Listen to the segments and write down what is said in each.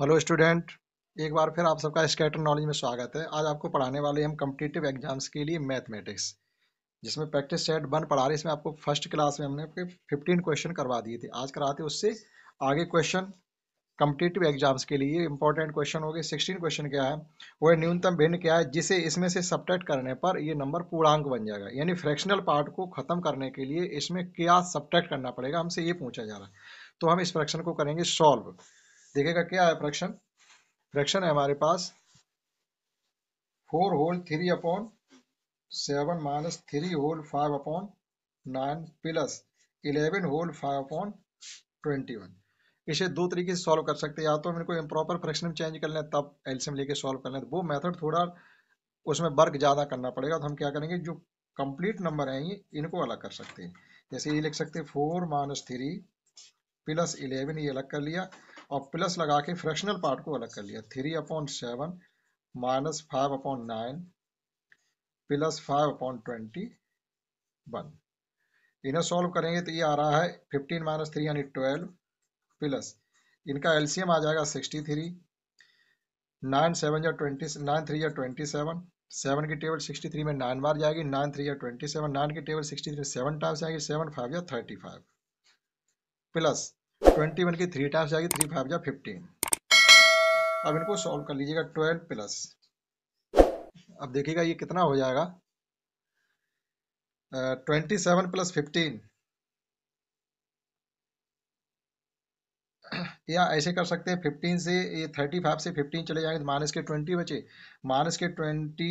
hello student एक बार फिर आप सबका स्कैटर नॉलेज में स्वागत है आज आपको पढ़ाने वाले हम कम्पिटेटिव एग्जाम्स के लिए मैथमेटिक्स जिसमें प्रैक्टिस सेट वन पढ़ा रहे इसमें आपको फर्स्ट क्लास में हमने फिफ्टीन क्वेश्चन करवा दिए थे आज कराते उससे आगे क्वेश्चन कम्पिटेटिव एग्जाम्स के लिए इंपॉर्टेंट क्वेश्चन हो गए सिक्सटीन क्वेश्चन क्या है वह न्यूनतम भिन्न क्या है जिसे इसमें से सब्ट्रैक्ट करने पर ये नंबर पूर्णांक बन जाएगा यानी फ्रैक्शनल पार्ट को खत्म करने के लिए इसमें क्या सब्टैक्ट करना पड़ेगा हमसे ये पूछा जा रहा है तो हम इस फ्रैक्शन को करेंगे सॉल्व देखेगा क्या है फ्रैक्शन फ्रैक्शन है हमारे पास four whole three upon seven minus three whole five upon nine plus eleven whole five upon twenty one इसे दो तरीके से सॉल्व कर सकते हैं या तो हम इनको इम्प्रॉपर फ्रैक्शन में चेंज कर लें तब एल्सियम लेके सॉल्व कर लें तो वो मेथड थोड़ा उसमें वर्क ज़्यादा करना पड़ेगा तो हम क्या करेंगे जो कंप्लीट नंबर हैं ये इनको अलग कर सकते हैं जैसे ये लिख सकते हैं four minus three plus eleven ये अलग कर लिया और प्लस लगा के फ्रैक्शनल पार्ट को अलग कर लिया three upon seven minus five upon nine plus five upon twenty one इन्हें सॉल्व करेंगे तो ये आ रहा है फिफ्टीन माइनस थ्री यानी ट्वेल्व प्लस इनका एलसीएम आ जाएगा सिक्सटी थ्री नाइन सेवन या ट्वेंटी नाइन थ्री या ट्वेंटी सेवन सेवन की टेबल सिक्सटी थ्री में नाइन बार जाएगी नाइन थ्री या ट्वेंटी सेवन नाइन की table sixty three seven times आएगी सेवन फाइव या thirty five plus twenty one की थ्री टाइम्स जाएगी थ्री फाइव जा फिफ्टीन अब इनको सॉल्व कर लीजिएगा ट्वेल्व प्लस अब देखिएगा ये कितना हो जाएगा ट्वेंटी सेवन प्लस फिफ्टीन या ऐसे कर सकते हैं फिफ्टीन से ये थर्टी फाइव से फिफ्टीन चले जाएंगे तो माइनस के ट्वेंटी बचे माइनस के ट्वेंटी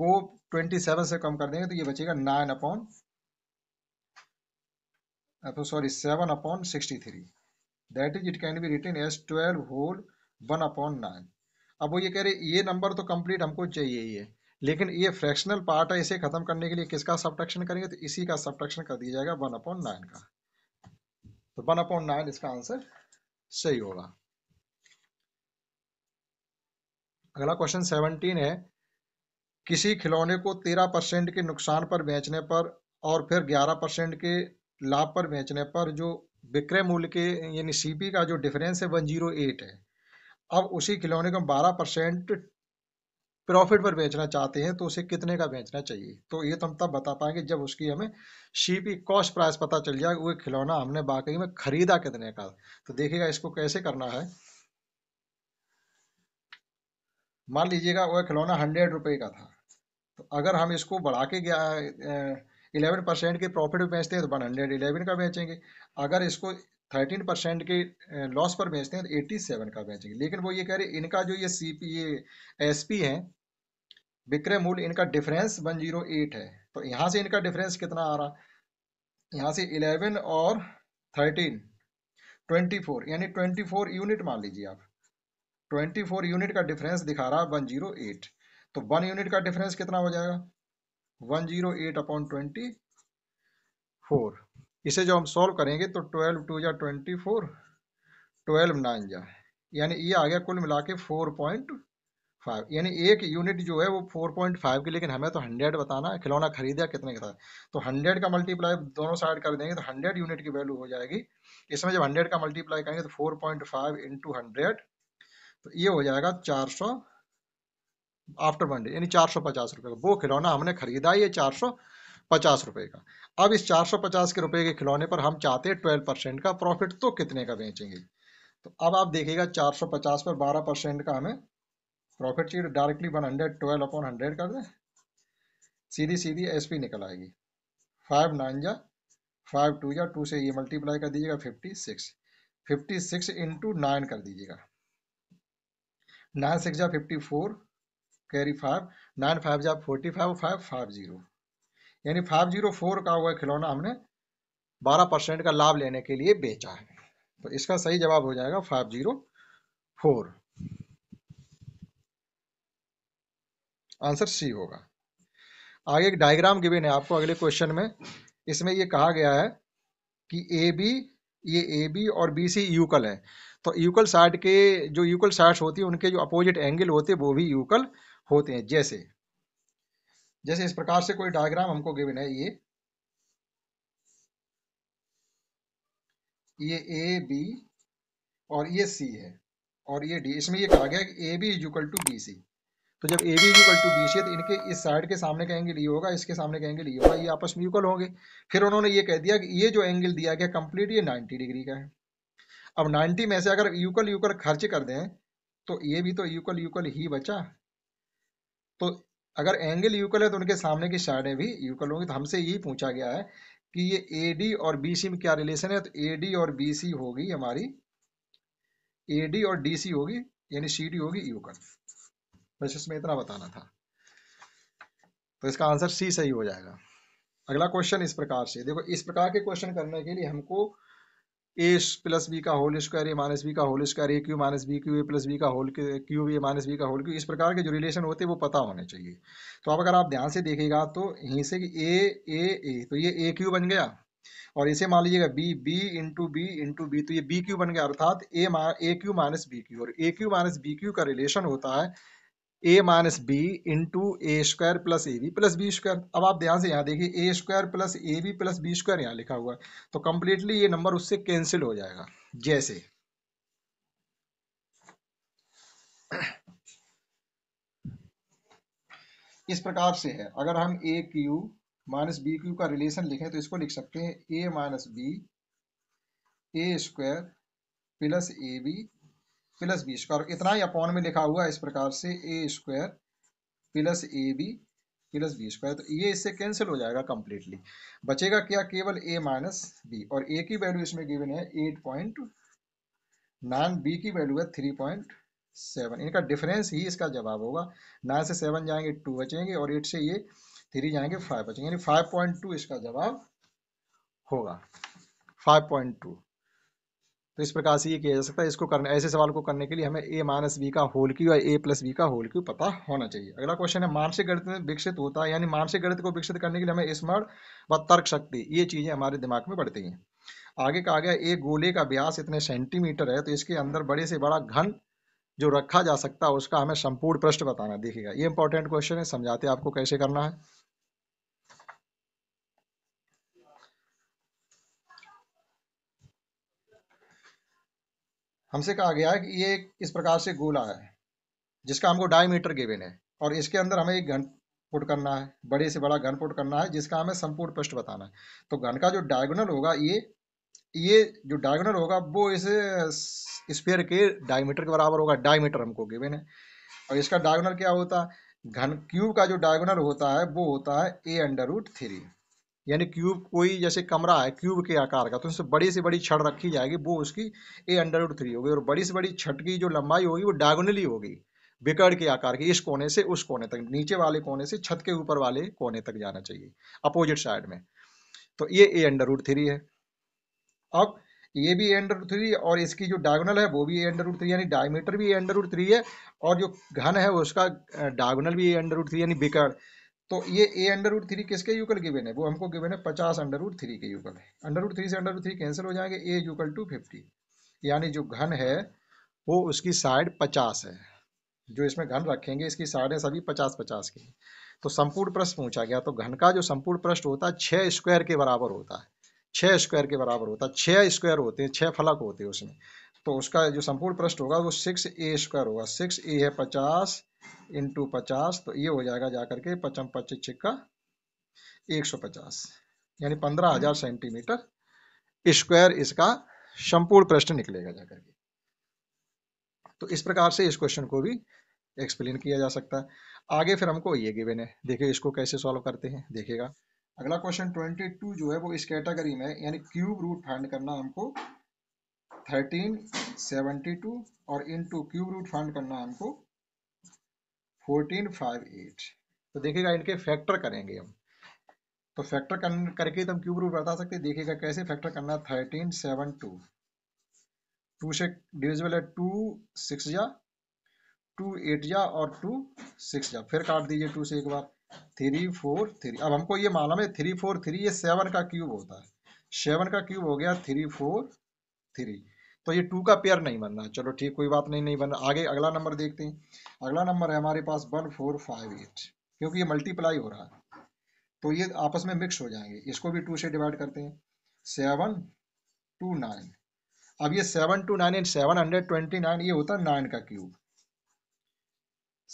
को ट्वेंटी सेवन से कम कर देंगे तो ये बचेगा nine upon uh, sorry 7 upon 63 that is it can be written as 12 whole 1 upon 9 अब वो ये कह रहे ये नंबर तो कंप्लीट हमको चाहिए ही है लेकिन ये फ्रैक्शनल पार्ट है इसे खत्म करने के लिए किसका सब्ट्रैक्शन करेंगे तो इसी का सब्ट्रैक्शन कर दिया जाएगा वन अपॉन नाइन का तो वन अपॉन नाइन इसका आंसर सही होगा अगला क्वेश्चन सेवनटीन है किसी खिलौने को तेरह परसेंट के नुकसान पर बेचने पर और फिर ग्यारह परसेंट के लाभ पर बेचने पर जो विक्रय मूल्य के यानी सीपी का जो डिफरेंस है वन जीरो एट है अब उसी खिलौने को बारह परसेंट प्रॉफिट पर बेचना चाहते हैं तो उसे कितने का बेचना चाहिए तो ये तो हम तब बता पाएंगे जब उसकी हमें सीपी कॉस्ट प्राइस पता चल जाए वो खिलौना हमने वाकई में खरीदा कितने का तो देखिएगा इसको कैसे करना है मान लीजिएगा वह खिलौना हंड्रेड रुपये का था तो अगर हम इसको बढ़ा के गया इलेवन परसेंट के प्रॉफिट में बेचते हैं तो वन हंड्रेड इलेवन का बेचेंगे अगर इसको थर्टीन परसेंट के लॉस पर बेचते हैं तो एट्टी सेवन का बेचेंगे लेकिन वो ये कह रहे हैं इनका जो ये सी पी ये एस पी है विक्रय मूल्य इनका डिफरेंस वन जीरो एट है तो यहाँ से इनका डिफरेंस कितना आ रहा यहाँ से इलेवन और थर्टीन ट्वेंटी फोर यानी ट्वेंटी फोर यूनिट मान लीजिए आप ट्वेंटी फोर यूनिट का डिफरेंस दिखा रहा वन जीरो एट तो वन यूनिट का डिफरेंस कितना हो जाएगा one zero eight upon twenty four इसे जो हम सॉल्व करेंगे तो ट्वेल्व टू या ट्वेंटी फोर ट्वेल्व नाइन या यानी ये आ गया कुल मिला के फोर पॉइंट फाइव यानी एक यूनिट जो है वो फोर पॉइंट फाइव की लेकिन हमें तो हंड्रेड बताना है खिलौना खरीदा कितने का था तो हंड्रेड का मल्टीप्लाई दोनों साइड कर देंगे तो हंड्रेड यूनिट की वैल्यू हो जाएगी इसमें जब हंड्रेड का मल्टीप्लाई करेंगे तो four point five into hundred तो ये हो जाएगा चार सौ आफ्टर मंडी यानी चार सौ पचास रुपये का वो खिलौना हमने खरीदा ये चार सौ पचास रुपये का अब इस चार सौ पचास के रुपये के खिलौने पर हम चाहते हैं ट्वेल्व परसेंट का प्रॉफिट तो कितने का बेचेंगे तो अब आप देखिएगा चार सौ पचास पर बारह परसेंट का हमें प्रॉफिट चाहिए directly one hundred twelve upon hundred कर दें सीधी सीधी एस पी निकल आएगी फाइव नाइन जा फाइव टू या टू से ये मल्टीप्लाई कर दीजिएगा fifty six fifty six into nine कर दीजिएगा नाइन सिक्स या fifty four carry five nine five जा forty five five five zero यानी फाइव जीरो फोर का हुआ खिलौना हमने बारह परसेंट का लाभ लेने के लिए बेचा है तो इसका सही जवाब हो जाएगा five zero four answer C होगा आगे एक डायग्राम गिवेन है आपको अगले क्वेश्चन में इसमें ये कहा गया है कि ए बी ये ए बी और बी सी यूकल है तो यूकल साइड के जो यूकल साइड्स होती है उनके जो अपोजिट एंगल होते हैं वो भी यूकल होते हैं जैसे जैसे इस प्रकार से कोई डायग्राम हमको गिवन है ये ये ए बी और ये सी है और ये डी इसमें ये कहा गया कि A B is equal to B C तो जब A B is equal to B C है तो इनके इस साइड के सामने का एंगल ये होगा इसके सामने का एंगल ये होगा ये आपस में इक्वल होंगे फिर उन्होंने ये कह दिया कि ये जो एंगल दिया गया कंप्लीट ये नाइन्टी डिग्री का है अब नाइन्टी में से अगर यूकल यूकल खर्च कर दें तो ये भी तो यूकल यूकल ही बचा तो अगर एंगल यूकल है तो उनके सामने की साइडें भी यूकल होंगी तो हमसे यही पूछा गया है कि ये ए डी और बी सी में क्या रिलेशन है तो ए डी और बी सी होगी हमारी ए डी और डी सी होगी यानी सी डी होगी यूकल बस इसमें इतना बताना था तो इसका आंसर सी सही हो जाएगा अगला क्वेश्चन इस प्रकार से देखो इस प्रकार के क्वेश्चन करने के लिए हमको ए प्लस बी का whole square A minus B का whole square A cube minus B cube A plus B का whole cube A minus B का होल क्यू इस प्रकार के जो रिलेशन होते हैं वो पता होने चाहिए तो अब अगर आप ध्यान से देखेगा तो यहीं से ए ए ए तो ये ए क्यू बन गया और इसे मान लीजिएगा B B into B into B तो ये बी क्यू बन गया अर्थात A A cube minus B cube और A cube minus B cube का रिलेशन होता है A minus B into A square plus A B plus B square अब आप ध्यान से यहाँ देखिए A square plus A B plus B square यहाँ लिखा हुआ है तो कंप्लीटली ये नंबर उससे कैंसिल हो जाएगा जैसे इस प्रकार से है अगर हम A cube minus B cube का रिलेशन लिखें तो इसको लिख सकते हैं A minus B A square plus A B plus B square इतना ही अपॉन में लिखा हुआ है इस प्रकार से A square plus A B plus B square तो ये इससे कैंसिल हो जाएगा कंप्लीटली बचेगा क्या केवल ए माइनस बी और ए की वैल्यू इसमें गिवन है एट पॉइंट नाइन बी की वैल्यू है थ्री पॉइंट सेवन इनका डिफरेंस ही इसका जवाब होगा नाइन से सेवन जाएंगे टू बचेंगे और एट से ये थ्री जाएंगे फाइव बचेंगे यानी फाइव पॉइंट टू इसका जवाब होगा फाइव पॉइंट टू तो इस प्रकार से ये किया जा सकता है इसको करने ऐसे सवाल को करने के लिए हमें ए माइनस बी का होल क्यू या ए प्लस बी का होल क्यू पता होना चाहिए अगला क्वेश्चन है मानसिक गणित में विकसित होता है यानी मानसिक गणित को विकसित करने के लिए हमें स्मरण व तर्क शक्ति ये चीज़ें हमारे दिमाग में बढ़ती हैं आगे कहा गया एक गोले का व्यास इतने सेंटीमीटर है तो इसके अंदर बड़े से बड़ा घन जो रखा जा सकता है उसका हमें संपूर्ण पृष्ठ बताना देखिएगा ये इंपॉर्टेंट क्वेश्चन है समझाते आपको कैसे करना है हमसे कहा गया है कि ये इस प्रकार से गोला है जिसका हमको डायमीटर गिवेन है और इसके अंदर हमें एक घन पुट करना है बड़े से बड़ा घन पुट करना है जिसका हमें संपूर्ण पृष्ठ बताना है तो घन का जो डायगोनल होगा ये ये जो डायगोनल होगा वो इस स्पेयर के डायमीटर के बराबर होगा डायमीटर हमको गिवेन है और इसका डायगोनल क्या होता है घन क्यूब का जो डायगोनल होता है वो होता है ए अंडर रूट थ्री यानी क्यूब कोई जैसे कमरा है क्यूब के आकार का तो उससे बड़ी से बड़ी छड़ रखी जाएगी वो उसकी ए अंडर रूट थ्री होगी और बड़ी से बड़ी छठ की जो लंबाई होगी वो डायगोनली होगी बिकड़ के आकार की इस कोने से उस कोने तक नीचे वाले कोने से छत के ऊपर वाले कोने तक जाना चाहिए अपोजिट साइड में तो ये ए अंडर रूट थ्री है अब ये भी ए अंडर रूट थ्री और इसकी जो डायगोनल है वो भी ए अंडर रूट थ्री यानी डायमीटर भी ए अंडर रूट थ्री है और जो घन है उसका डायगोनल भी ए अंडर रूट थ्री यानी बिकड़ तो ये ए अंडर रूट थ्री किसके यूकल गिवन है वो हमको गिवन है पचास अंडर रूट थ्री के यूकल है अंडर रूट थ्री से अंडर रूट थ्री कैंसिल हो जाएंगे ए यूकल टू फिफ्टी यानी जो घन है वो उसकी साइड पचास है जो इसमें घन रखेंगे इसकी साइड है सभी पचास पचास की तो संपूर्ण प्रश्न पूछा गया तो घन का जो संपूर्ण प्रश्न होता है छः स्क्वायर के बराबर होता है छः स्क्वायर के बराबर होता है छः स्क्वायर होते हैं छः फलक होते हैं उसमें तो उसका जो संपूर्ण पृष्ठ होगा वो सिक्स ए स्क्वायर होगा सिक्स ए है पचास इंटू पचास तो ये हो जाएगा जाकर के पचम पच्चीस छिक्का एक सौ पचास यानी पंद्रह हजार सेंटीमीटर स्क्वायर इसका संपूर्ण पृष्ठ निकलेगा जाकर के तो इस प्रकार से इस क्वेश्चन को भी एक्सप्लेन किया जा सकता है आगे फिर हमको ये गिवन है देखिए इसको कैसे सॉल्व करते हैं देखेगा अगला क्वेश्चन ट्वेंटी टू जो है वो इस कैटेगरी में यानी क्यूब रूट फाइंड करना हमको थर्टीन सेवेंटी टू और इन टू क्यूब रूट फाइंड करना है हमको फोर्टीन फाइव एट तो देखिएगा इनके फैक्टर करेंगे हम तो फैक्टर करके तो हम क्यूब रूट बता सकते हैं देखिएगा कैसे फैक्टर करना है थर्टीन सेवन टू टू से डिविजिबल है टू सिक्स जा टू एट जा और टू सिक्स जा फिर काट दीजिए टू से एक बार थ्री फोर थ्री अब हमको ये मालूम है थ्री फोर थ्री ये सेवन का क्यूब होता है सेवन का क्यूब हो गया थ्री फोर थ्री तो ये टू का पेयर नहीं बनना है चलो ठीक कोई बात नहीं नहीं बनना आगे अगला नंबर देखते हैं अगला नंबर है हमारे पास वन फोर फाइव एट क्योंकि ये मल्टीप्लाई हो रहा है तो ये आपस में मिक्स हो जाएंगे इसको भी टू से डिवाइड करते हैं सेवन टू नाइन अब ये seven two nine and seven hundred twenty nine ये होता है नाइन का cube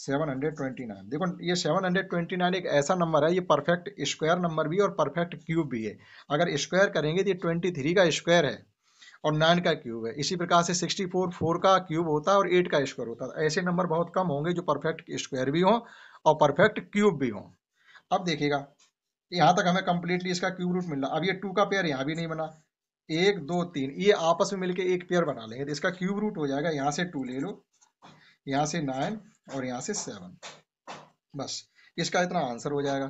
seven hundred twenty nine देखो ये सेवन हंड्रेड ट्वेंटी नाइन एक ऐसा नंबर है ये परफेक्ट स्क्वायर नंबर भी और परफेक्ट क्यूब भी है अगर स्क्वायर करेंगे तो ये ट्वेंटी थ्री का स्क्वायर है और नाइन का क्यूब है इसी प्रकार से सिक्सटी फोर फोर का क्यूब होता है और एट का स्क्वायर होता है ऐसे नंबर बहुत कम होंगे जो परफेक्ट स्क्वायर भी हों और परफेक्ट क्यूब भी हों अब देखिएगा यहाँ तक हमें कंप्लीटली इसका क्यूब रूट मिल रहा अब ये टू का पेयर यहाँ भी नहीं बना एक दो तीन ये आपस में मिलकर एक पेयर बना लेंगे तो इसका क्यूब रूट हो जाएगा यहाँ से टू ले लो यहाँ से नाइन और यहाँ से सेवन बस इसका इतना आंसर हो जाएगा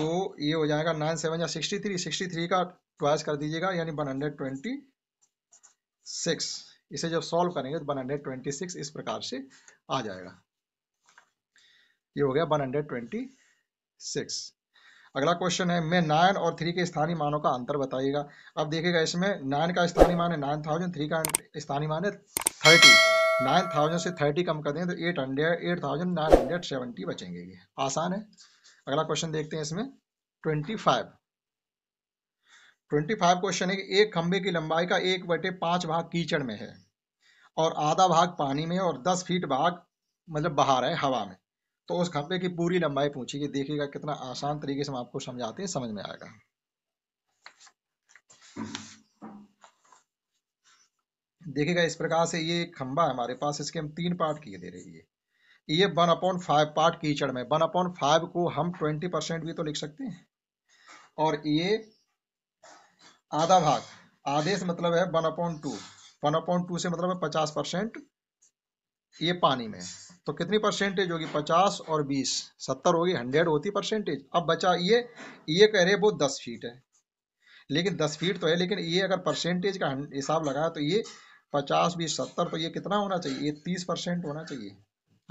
तो ये हो जाएगा नाइन सेवन या सिक्सटी थ्री सिक्सटी थ्री का ट्वाइस कर दीजिएगा यानी वन हंड्रेड ट्वेंटी सिक्स इसे जब सॉल्व करेंगे तो वन हंड्रेड ट्वेंटी सिक्स इस प्रकार से आ जाएगा ये हो गया वन हंड्रेड ट्वेंटी सिक्स अगला क्वेश्चन है मैं नाइन और थ्री के स्थानीय मानों का अंतर बताइएगा अब देखिएगा इसमें नाइन का स्थानीय मान है नाइन थाउजेंड थ्री का स्थानीय मान है थर्टी नाइन थाउजेंड से थर्टी कम कर दें तो eight hundred eight thousand nine hundred seventy बचेंगे ये आसान है अगला क्वेश्चन देखते हैं इसमें twenty five twenty five question है कि एक खंबे की लंबाई का एक बटे पांच भाग कीचड़ में है और आधा भाग पानी में और दस फीट भाग मतलब बाहर है हवा में तो उस खंबे की पूरी लंबाई पूछिए देखिएगा कितना आसान तरीके से हम आपको समझाते हैं समझ में आएगा देखिएगा इस प्रकार से ये खंबा है हमारे पास इसके हम तीन पार्ट किए दे रही है ये वन अपॉन फाइव पार्ट कीचड़ में वन अपॉन फाइव को हम ट्वेंटी परसेंट भी तो लिख सकते हैं और ये आधा भाग आदेश मतलब है one upon two one upon two से मतलब है पचास परसेंट ये पानी में तो कितनी परसेंटेज होगी पचास और बीस सत्तर होगी हंड्रेड होती परसेंटेज अब बचा ये ये कह रहे वो दस फीट है लेकिन दस फीट तो है लेकिन ये अगर परसेंटेज का हिसाब लगाया तो ये पचास बीस सत्तर तो ये कितना होना चाहिए ये तीस परसेंट होना चाहिए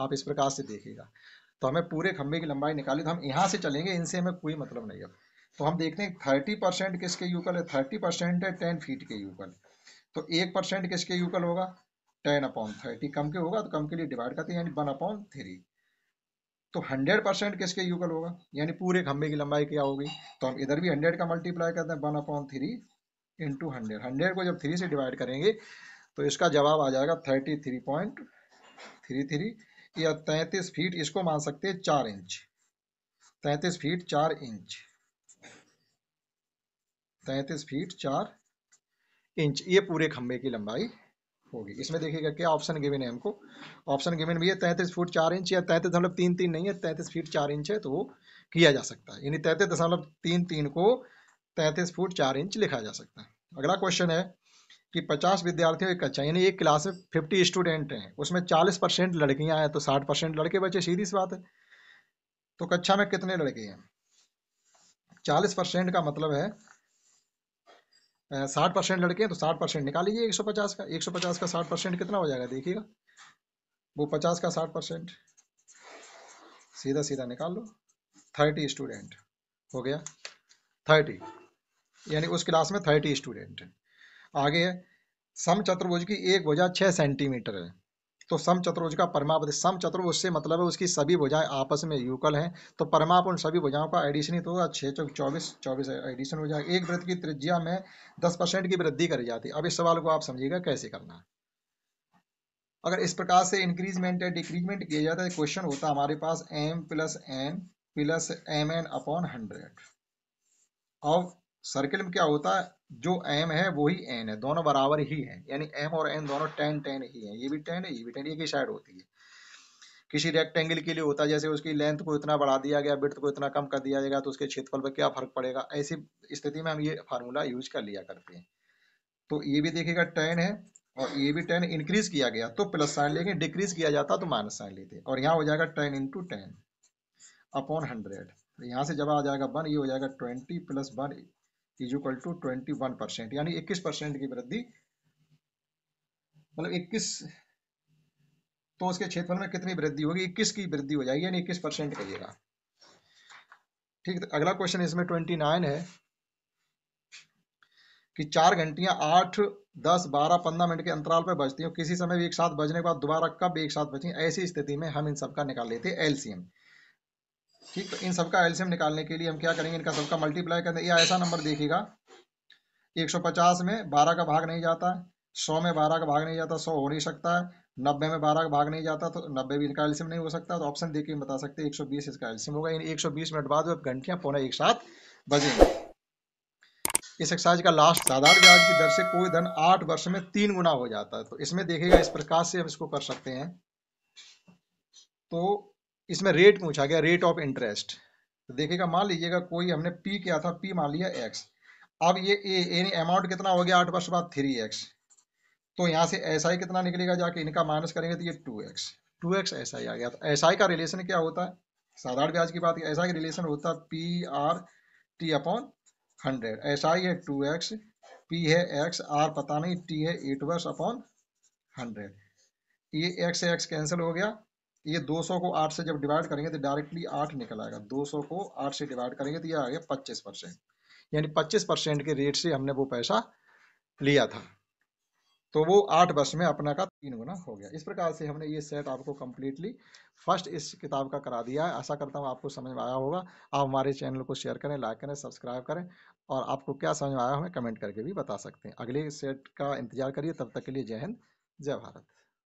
आप इस प्रकार से देखिएगा तो हमें पूरे खंबे की लंबाई निकाली तो हम यहाँ से चलेंगे इनसे हमें कोई मतलब नहीं है तो हम देखते हैं थर्टी परसेंट किसके यूकल है थर्टी परसेंट है टेन फीट के यूकल तो एक परसेंट किसके यूकल होगा टेन अपॉन थर्टी कम के होगा तो कम के लिए डिवाइड करते हैं यानी वन अपॉन थ्री तो हंड्रेड परसेंट किसके यूकल होगा यानी पूरे खम्भे की लंबाई क्या होगी तो हम इधर भी हंड्रेड का मल्टीप्लाई करते हैं one upon three into hundred hundred को जब थ्री से डिवाइड करेंगे तो इसका जवाब आ जाएगा thirty three point three three या तैंतीस फीट इसको मान सकते हैं चार इंच तैंतीस फीट चार इंच तैंतीस फीट चार इंच ये पूरे खम्भे की लंबाई होगी इसमें देखिएगा क्या ऑप्शन गिवन है हमको ऑप्शन गिवन भी है तैंतीस फुट चार इंच या तैंतीस दशमलव तीन तीन नहीं है तैंतीस फीट चार इंच है तो वो किया जा सकता है यानी तैंतीस दशमलव तीन तीन को तैंतीस फुट चार इंच लिखा जा सकता है अगला क्वेश्चन है कि पचास विद्यार्थियों की कक्षा यानी एक क्लास में फिफ्टी स्टूडेंट हैं उसमें चालीस परसेंट लड़कियाँ हैं तो साठ परसेंट लड़के बचे सीधी सी बात है तो कक्षा में कितने लड़के हैं चालीस परसेंट का मतलब है साठ परसेंट लड़के हैं तो साठ परसेंट निकाल लीजिए एक सौ पचास का एक सौ पचास का साठ परसेंट कितना हो जाएगा देखिएगा वो पचास का साठ परसेंट सीधा सीधा निकाल लो थर्टी स्टूडेंट हो गया थर्टी यानी उस क्लास में थर्टी स्टूडेंट है आगे है सम चतुर्भुज की एक भुजा छः सेंटीमीटर है तो सम चतुर्भुज का परमापद सम चतुर्भुज से मतलब है उसकी सभी भुजाएं आपस में युगल हैं तो परमाप उन सभी भुजाओं का एडिशन ही तो होगा छः चौक चौबीस चौबीस एडिशन हो जाएगा एक वृत्त की त्रिज्या में दस परसेंट की वृद्धि करी जाती है अब इस सवाल को आप समझिएगा कैसे करना है अगर इस प्रकार से इंक्रीजमेंट या डिक्रीजमेंट किया जाता है क्वेश्चन होता है हमारे पास M plus N plus M N upon hundred और सर्किल में क्या होता है जो एम है वो ही एन है दोनों बराबर ही है यानी एम और एन दोनों टेन टेन ही है ये भी टेन है ये भी टेन एक ही साइड होती है किसी रेक्टेंगल के लिए होता है जैसे उसकी लेंथ को इतना बढ़ा दिया गया ब्रिथ को इतना कम कर दिया जाएगा तो उसके क्षेत्रफल पर क्या फर्क पड़ेगा ऐसी स्थिति में हम ये फार्मूला यूज कर लिया करते हैं तो ये भी देखिएगा टेन है और ये भी टेन इंक्रीज किया गया तो प्लस साइन लेकिन डिक्रीज किया जाता तो माइनस साइन लेते और यहाँ हो जाएगा ten into ten upon hundred यहाँ से जब आ जाएगा वन ये हो जाएगा twenty plus one is equal to twenty one percent यानी इक्कीस परसेंट की वृद्धि मतलब इक्कीस तो उसके क्षेत्रफल में कितनी वृद्धि होगी इक्कीस की वृद्धि हो जाएगी यानी इक्कीस परसेंट कहिएगा ठीक तो अगला क्वेश्चन इसमें ट्वेंटी नाइन है कि चार घंटियां आठ दस बारह पंद्रह मिनट के अंतराल पर बजती हैं किसी समय भी एक साथ बजने के बाद दोबारा कब एक साथ बजें ऐसी स्थिति में हम इन सबका निकाल लेते हैं एलसीएम ठीक तो इन सबका एल्शियम निकालने के लिए हम क्या करेंगे इनका सबका मल्टीप्लाई करें या ऐसा नंबर देखेगा 150 में 12 का भाग नहीं जाता 100 में 12 का भाग नहीं जाता 100 हो नहीं सकता है 90 में 12 का भाग नहीं जाता तो 90 भी इनका एल्शियम नहीं हो सकता तो ऑप्शन देखिए बता सकते हैं 120 इसका एल्शियम होगा इन 120 मिनट बाद अब घंटियाँ पौने एक साथ बजेंगे इस एक्सरसाइज का लास्ट साधारण ब्याज की दर से कोई धन आठ वर्ष में तीन गुना हो जाता है तो इसमें देखेगा इस प्रकार से हम इसको कर सकते हैं तो इसमें रेट पूछा गया रेट ऑफ इंटरेस्ट तो देखिएगा मान लीजिएगा कोई हमने पी किया था पी मान लिया एक्स अब ये ए यानी अमाउंट कितना हो गया आठ वर्ष बाद थ्री एक्स तो यहाँ से एस आई कितना निकलेगा जाके इनका माइनस करेंगे तो ये two X two X S I आ गया तो एस आई का रिलेशन क्या होता है साधारण ब्याज की बात एस आई का रिलेशन होता है P R T upon hundred S I है टू एक्स पी है एक्स आर पता नहीं टी है एट वर्ष अपॉन हंड्रेड ये एक्स एक्स कैंसिल हो गया ये 200 को 8 से जब डिवाइड करेंगे तो डायरेक्टली 8 निकल आएगा 200 को 8 से डिवाइड करेंगे तो ये आ गया 25 परसेंट यानी 25 परसेंट के रेट से हमने वो पैसा लिया था तो वो आठ वर्ष में अपना का तीन गुना हो गया इस प्रकार से हमने ये सेट आपको कम्प्लीटली फर्स्ट इस किताब का करा दिया है आशा करता हूँ आपको समझ में आया होगा आप हमारे चैनल को शेयर करें लाइक करें सब्सक्राइब करें और आपको क्या समझ में आया हमें कमेंट करके भी बता सकते हैं अगले सेट का इंतजार करिए तब तक के लिए जय हिंद जय भारत